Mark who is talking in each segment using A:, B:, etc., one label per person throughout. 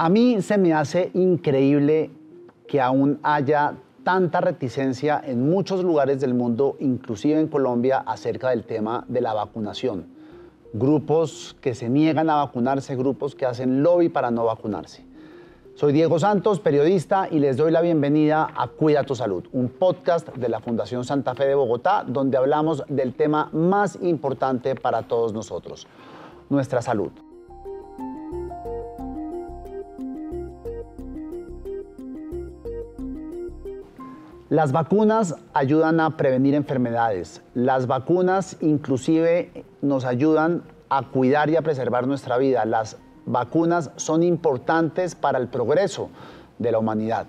A: A mí se me hace increíble que aún haya tanta reticencia en muchos lugares del mundo, inclusive en Colombia, acerca del tema de la vacunación. Grupos que se niegan a vacunarse, grupos que hacen lobby para no vacunarse. Soy Diego Santos, periodista, y les doy la bienvenida a Cuida tu Salud, un podcast de la Fundación Santa Fe de Bogotá, donde hablamos del tema más importante para todos nosotros, nuestra salud. Las vacunas ayudan a prevenir enfermedades. Las vacunas inclusive nos ayudan a cuidar y a preservar nuestra vida. Las vacunas son importantes para el progreso de la humanidad.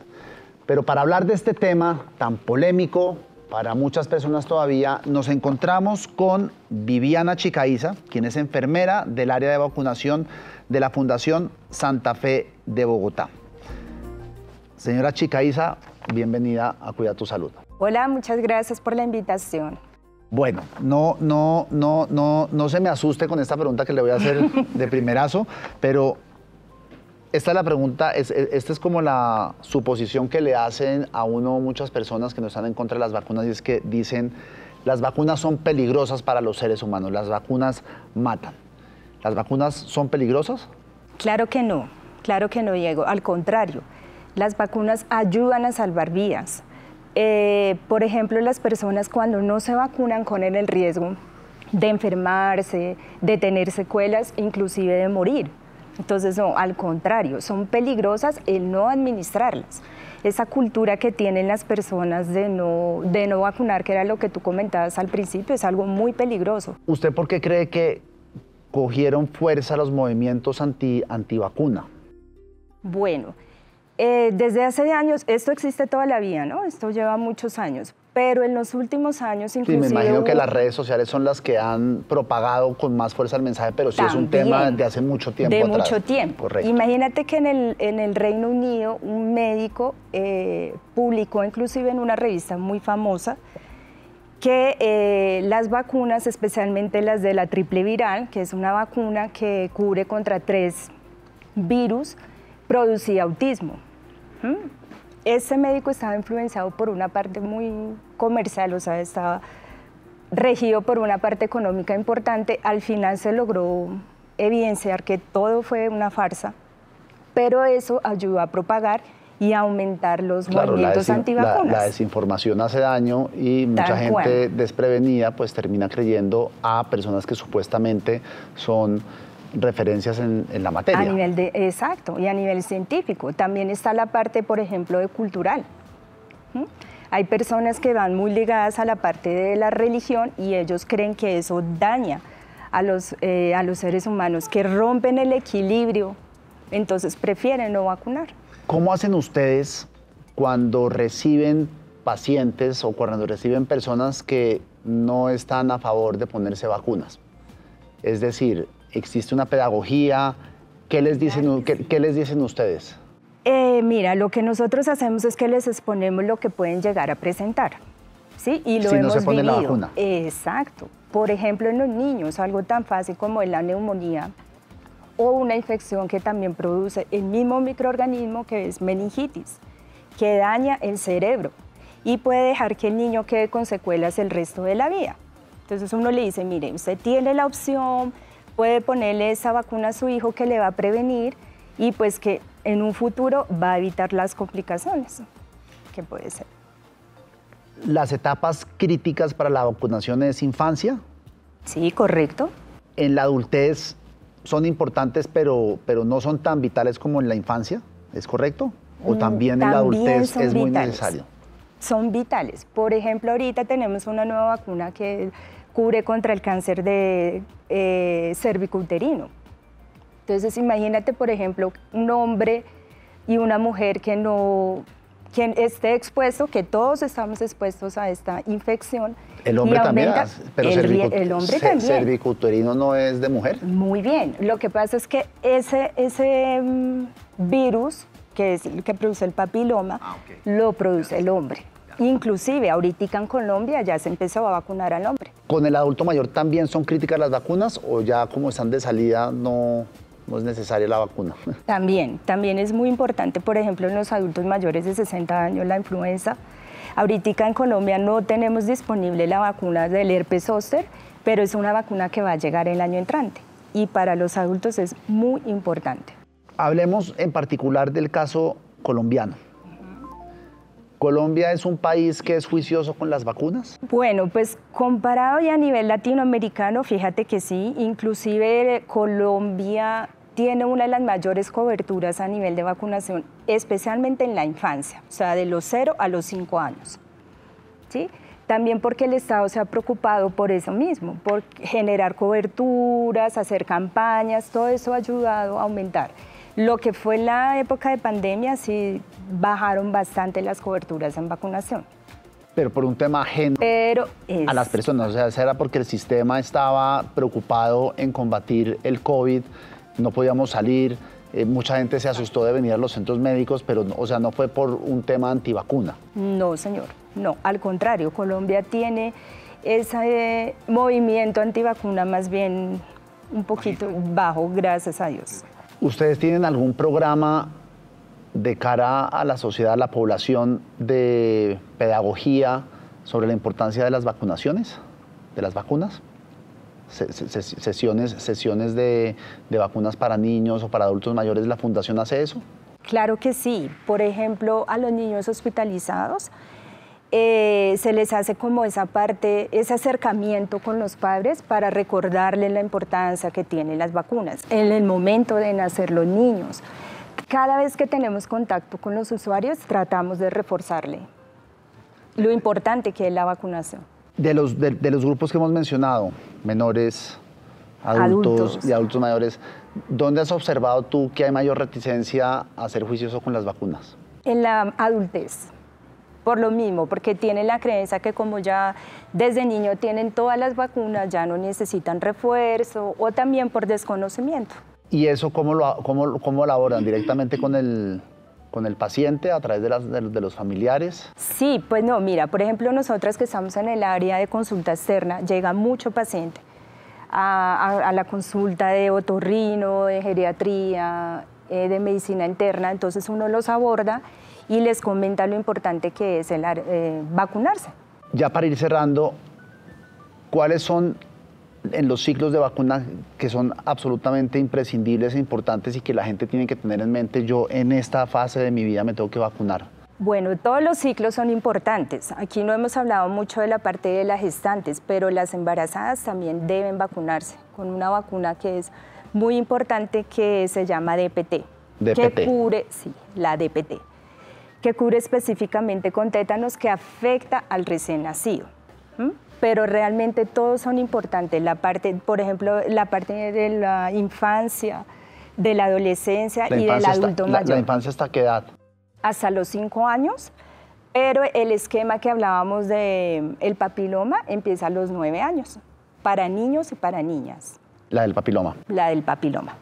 A: Pero para hablar de este tema tan polémico para muchas personas todavía, nos encontramos con Viviana Chicaiza, quien es enfermera del área de vacunación de la Fundación Santa Fe de Bogotá. Señora Chicaiza, bienvenida a Cuida tu Salud.
B: Hola, muchas gracias por la invitación.
A: Bueno, no, no, no, no, no se me asuste con esta pregunta que le voy a hacer de primerazo, pero esta es la pregunta, esta es como la suposición que le hacen a uno muchas personas que no están en contra de las vacunas y es que dicen, las vacunas son peligrosas para los seres humanos, las vacunas matan. ¿Las vacunas son peligrosas?
B: Claro que no, claro que no, Diego, al contrario. Las vacunas ayudan a salvar vidas. Eh, por ejemplo, las personas cuando no se vacunan ponen el riesgo de enfermarse, de tener secuelas, inclusive de morir. Entonces, no, al contrario, son peligrosas el no administrarlas. Esa cultura que tienen las personas de no, de no vacunar, que era lo que tú comentabas al principio, es algo muy peligroso.
A: ¿Usted por qué cree que cogieron fuerza los movimientos anti, antivacuna?
B: Bueno, eh, desde hace años, esto existe toda la vida, ¿no? Esto lleva muchos años, pero en los últimos años incluso. me imagino que las
A: redes sociales son las que han propagado con más fuerza el mensaje, pero sí es un tema de hace mucho tiempo. De mucho tiempo.
B: Imagínate que en el, Reino Unido un médico eh, publicó inclusive en una revista muy famosa que eh, las vacunas, especialmente las de la triple viral, que es una vacuna que cubre contra tres virus, producía autismo. Ese médico estaba influenciado por una parte muy comercial, o sea, estaba regido por una parte económica importante. Al final se logró evidenciar que todo fue una farsa, pero eso ayudó a propagar y aumentar los movimientos la antivacunas. La,
A: desinformación hace daño y mucha gente desprevenida pues termina creyendo a personas que supuestamente son referencias en, la materia. A
B: nivel de, exacto, y a nivel científico. También está la parte, por ejemplo, de cultural. Hay personas que van muy ligadas a la parte de la religión y ellos creen que eso daña a los, eh, a los seres humanos, que rompen el equilibrio, entonces prefieren no vacunar.
A: ¿Cómo hacen ustedes cuando reciben pacientes o cuando reciben personas que no están a favor de ponerse vacunas? Es decir, ¿Existe una pedagogía? ¿Qué les dicen, qué, les dicen ustedes?
B: Eh, mira, lo que nosotros hacemos es que les exponemos lo que pueden llegar a presentar. ¿sí? Y lo si hemos se pone vivido. la vacuna. Exacto. Por ejemplo, en los niños, algo tan fácil como la neumonía o una infección que también produce el mismo microorganismo que es meningitis, que daña el cerebro y puede dejar que el niño quede con secuelas el resto de la vida. Entonces uno le dice, mire, usted tiene la opción puede ponerle esa vacuna a su hijo que le va a prevenir y pues que en un futuro va a evitar las complicaciones que puede ser.
A: ¿Las etapas críticas para la vacunación es infancia? Sí, correcto. ¿En la adultez son importantes pero, pero no son tan vitales como en la infancia? ¿Es correcto? ¿O mm, también, en la adultez es muy necesario?
B: Son vitales. Por ejemplo, ahorita tenemos una nueva vacuna que cubre contra el cáncer de eh, Entonces imagínate, por ejemplo, un hombre y una mujer que no quien esté expuesto, que todos estamos expuestos a esta infección.
A: El hombre también, ah, pero el, el hombre también. cervicuterino no es de mujer. Muy
B: bien, lo que pasa es que ese, ese mm, virus, que es el que produce el papiloma, ah, lo produce el hombre. Inclusive, ahorita en Colombia ya se empezó a vacunar al hombre.
A: ¿Con el adulto mayor también son críticas las vacunas o ya como están de salida no, es necesaria la vacuna.
B: También, también es muy importante, por ejemplo, en los adultos mayores de 60 años, la influenza. Ahorita en Colombia no tenemos disponible la vacuna del herpes zóster, pero es una vacuna que va a llegar el año entrante y para los adultos
A: es muy importante. Hablemos en particular del caso colombiano. ¿Colombia es un país que es juicioso con las vacunas? Bueno, pues
B: comparado ya a nivel latinoamericano, fíjate que sí, inclusive Colombia tiene una de las mayores coberturas a nivel de vacunación, especialmente en la infancia, o sea, de los 0 a los 5 años. ¿Sí? También porque el Estado se ha preocupado por eso mismo, por generar coberturas, hacer campañas, todo eso ha ayudado a aumentar. Lo que fue la época de pandemia, sí bajaron bastante las coberturas en vacunación.
A: Pero por un tema ajeno a las personas, o sea, ¿era porque el sistema estaba preocupado en combatir el COVID, no podíamos salir, eh, mucha gente se asustó de venir a los centros médicos, pero o sea, no fue por un tema antivacuna.
B: No, señor, no, al contrario, Colombia tiene ese movimiento antivacuna más bien un poquito bajo,
A: gracias a Dios. ¿Ustedes tienen algún programa de cara a la sociedad, a la población, de pedagogía sobre la importancia de las vacunaciones, de las vacunas? sesiones, sesiones de, de, vacunas para niños o para adultos mayores, ¿la fundación hace eso?
B: Claro que sí. Por ejemplo, a los niños hospitalizados eh, se les hace como esa parte, ese acercamiento con los padres para recordarle la importancia que tienen las vacunas en el momento de nacer los niños. Cada vez que tenemos contacto con los usuarios, tratamos de reforzarle lo importante que es la vacunación.
A: De los, de, los grupos que hemos mencionado, menores, adultos, adultos, y adultos mayores, ¿dónde has observado tú que hay mayor reticencia a ser juicioso con las vacunas?
B: En la adultez por lo mismo, porque tienen la creencia que como ya desde niño tienen todas las vacunas, ya no necesitan refuerzo o también por desconocimiento.
A: ¿Y eso cómo lo cómo, cómo abordan ¿Directamente con el, con el paciente a través de, las, de, los familiares?
B: Sí, pues no, mira, por ejemplo, nosotras que estamos en el área de consulta externa, llega mucho paciente a, la consulta de otorrino, de geriatría, eh, de medicina interna, entonces uno los aborda y les comenta lo importante que es el, eh, vacunarse.
A: Ya para ir cerrando, ¿cuáles son en los ciclos de vacunas que son absolutamente imprescindibles e importantes y que la gente tiene que tener en mente, yo en esta fase de mi vida me tengo que vacunar?
B: Bueno, todos los ciclos son importantes. Aquí no hemos hablado mucho de la parte de las gestantes, pero las embarazadas también deben vacunarse con una vacuna que es muy importante que se llama DPT. DPT. Que cure, sí, la DPT que cubre específicamente con tétanos que afecta al recién nacido. Pero realmente todos son importantes, la parte, por ejemplo, la parte de la infancia, de la adolescencia y del adulto mayor. La,
A: infancia hasta qué edad?
B: Hasta los cinco años, pero el esquema que hablábamos de el papiloma empieza a los nueve años, para niños y para niñas.
A: La del papiloma.
B: La del papiloma.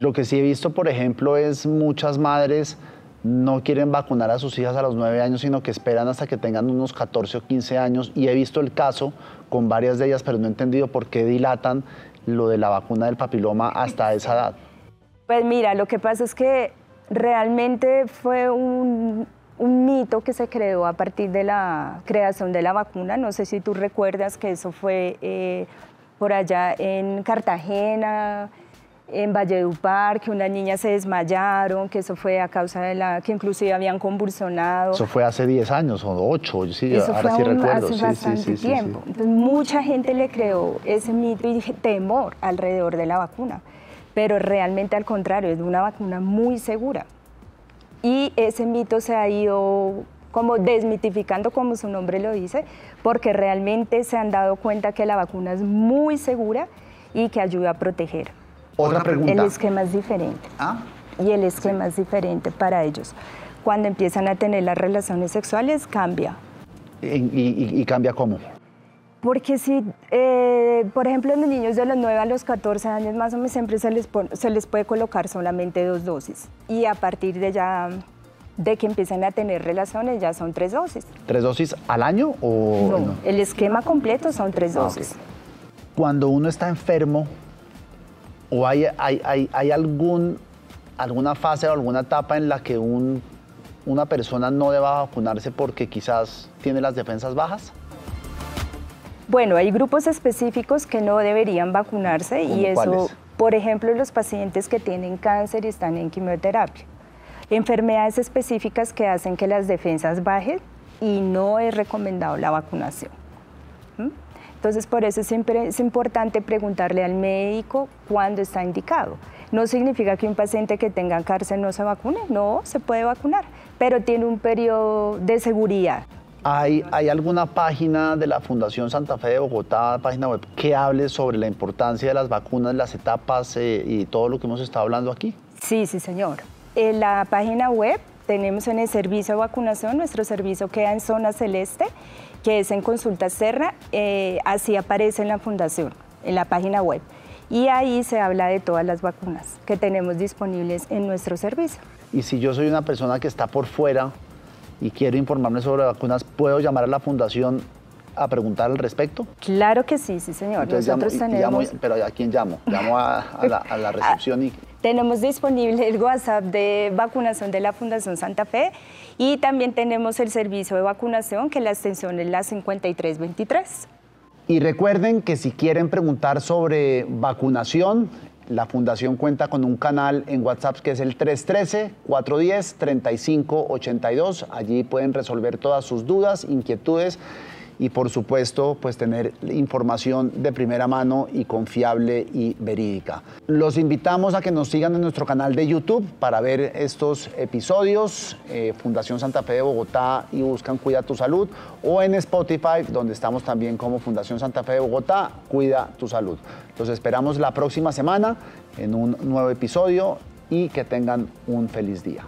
A: Lo que sí he visto, por ejemplo, es muchas madres no quieren vacunar a sus hijas a los nueve años, sino que esperan hasta que tengan unos 14 o 15 años. Y he visto el caso con varias de ellas, pero no he entendido por qué dilatan lo de la vacuna del papiloma hasta esa edad.
B: Pues mira, lo que pasa es que realmente fue un, mito que se creó a partir de la creación de la vacuna. No sé si tú recuerdas que eso fue eh, por allá en Cartagena, en Valledupar, que unas niñas se desmayaron, que eso fue a causa de la... que inclusive habían convulsionado. Eso
A: fue hace 10 años o 8, sí, eso fue sí Hace sí, bastante tiempo. Entonces,
B: mucha gente le creó ese mito y temor alrededor de la vacuna, pero realmente al contrario, es una vacuna muy segura. Y ese mito se ha ido como desmitificando como su nombre lo dice, porque realmente se han dado cuenta que la vacuna es muy segura y que ayuda a proteger.
A: Otra pregunta. El
B: esquema es diferente. ¿Ah? Y el esquema es diferente para ellos. Cuando empiezan a tener las relaciones sexuales, cambia.
A: ¿Y, cambia cómo?
B: Porque si, eh, por ejemplo, en los niños de los 9 a los 14 años más o menos siempre se les, se les puede colocar solamente dos dosis. Y a partir de ya de que empiezan a tener relaciones ya son tres dosis.
A: ¿Tres dosis al año o...? No,
B: el esquema completo son
A: tres ah, dosis. Cuando uno está enfermo, ¿O hay, alguna fase o alguna etapa en la que una persona no deba vacunarse porque quizás tiene las defensas bajas?
B: Bueno, hay grupos específicos que no deberían vacunarse y eso, por ejemplo, los pacientes que tienen cáncer y están en quimioterapia. Enfermedades específicas que hacen que las defensas bajen y no es recomendado la vacunación. Entonces, por eso siempre es importante preguntarle al médico cuándo está indicado. No significa que un paciente que tenga cárcel no se vacune, no, se puede vacunar, pero tiene un periodo de seguridad.
A: ¿Hay, ¿Hay, alguna página de la Fundación Santa Fe de Bogotá, página web, que hable sobre la importancia de las vacunas, las etapas eh, y todo lo que hemos estado hablando aquí?
B: Sí, sí, señor. En la página web tenemos en el servicio de vacunación, nuestro servicio queda en zona celeste que es en Consulta Serra, eh, así aparece en la fundación, en la página web. Y ahí se habla de todas las vacunas que tenemos disponibles en nuestro servicio.
A: Y si yo soy una persona que está por fuera y quiero informarme sobre vacunas, ¿puedo llamar a la fundación a preguntar al respecto?
B: Claro que sí, sí señor. Nosotros tenemos...
A: pero ¿a quién llamo? Llamo a, a la recepción y...
B: Tenemos disponible el WhatsApp de vacunación de la Fundación Santa Fe y también tenemos el servicio de vacunación que la extensión es la 5323.
A: Y recuerden que si quieren preguntar sobre vacunación, la fundación cuenta con un canal en WhatsApp que es el 313-410-3582. Allí pueden resolver todas sus dudas, inquietudes y por supuesto pues tener información de primera mano y confiable y verídica. Los invitamos a que nos sigan en nuestro canal de YouTube para ver estos episodios, eh, Fundación Santa Fe de Bogotá y buscan Cuida tu Salud o en Spotify donde estamos también como Fundación Santa Fe de Bogotá, Cuida tu Salud. Los esperamos la próxima semana en un nuevo episodio y que tengan un feliz día.